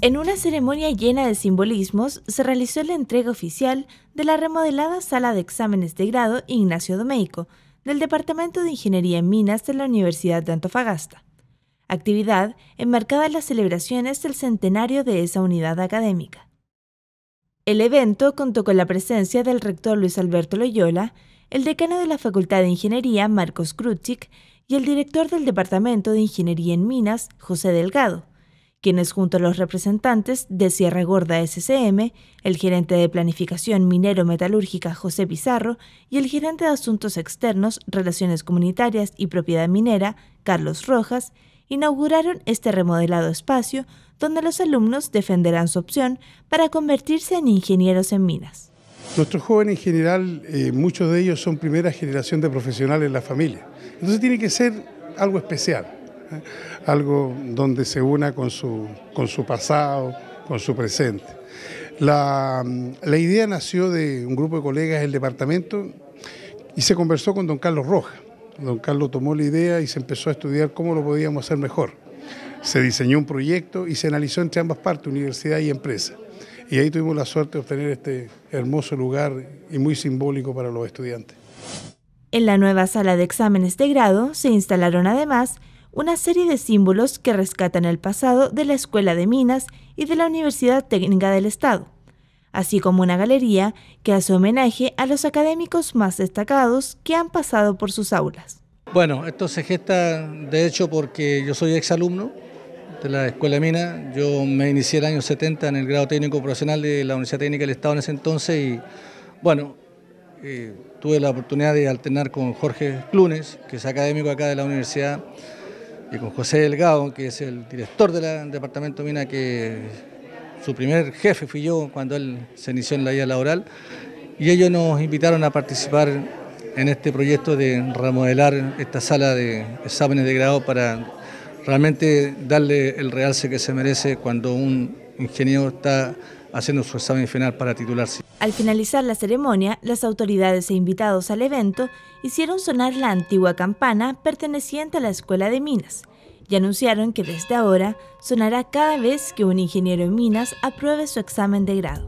En una ceremonia llena de simbolismos se realizó la entrega oficial de la remodelada Sala de Exámenes de Grado Ignacio Domeico del Departamento de Ingeniería en Minas de la Universidad de Antofagasta, actividad enmarcada en las celebraciones del centenario de esa unidad académica. El evento contó con la presencia del rector Luis Alberto Loyola, el decano de la Facultad de Ingeniería Marcos Krutzik y el director del Departamento de Ingeniería en Minas José Delgado quienes junto a los representantes de Sierra Gorda SCM, el gerente de Planificación Minero Metalúrgica José Pizarro y el gerente de Asuntos Externos, Relaciones Comunitarias y Propiedad Minera, Carlos Rojas, inauguraron este remodelado espacio donde los alumnos defenderán su opción para convertirse en ingenieros en minas. Nuestros jóvenes en general, eh, muchos de ellos son primera generación de profesionales en la familia, entonces tiene que ser algo especial algo donde se una con su, con su pasado, con su presente. La, la idea nació de un grupo de colegas del departamento y se conversó con don Carlos Rojas. Don Carlos tomó la idea y se empezó a estudiar cómo lo podíamos hacer mejor. Se diseñó un proyecto y se analizó entre ambas partes, universidad y empresa. Y ahí tuvimos la suerte de obtener este hermoso lugar y muy simbólico para los estudiantes. En la nueva sala de exámenes de grado se instalaron además una serie de símbolos que rescatan el pasado de la Escuela de Minas y de la Universidad Técnica del Estado, así como una galería que hace homenaje a los académicos más destacados que han pasado por sus aulas. Bueno, esto se gesta de hecho porque yo soy exalumno de la Escuela de Minas, yo me inicié el año 70 en el grado técnico profesional de la Universidad Técnica del Estado en ese entonces y bueno, eh, tuve la oportunidad de alternar con Jorge Clunes, que es académico acá de la universidad, y con José Delgado, que es el director del Departamento Mina, que su primer jefe fui yo cuando él se inició en la vida laboral, y ellos nos invitaron a participar en este proyecto de remodelar esta sala de exámenes de grado para realmente darle el realce que se merece cuando un ingeniero está haciendo su examen final para titularse. Al finalizar la ceremonia, las autoridades e invitados al evento hicieron sonar la antigua campana perteneciente a la Escuela de Minas y anunciaron que desde ahora sonará cada vez que un ingeniero en minas apruebe su examen de grado.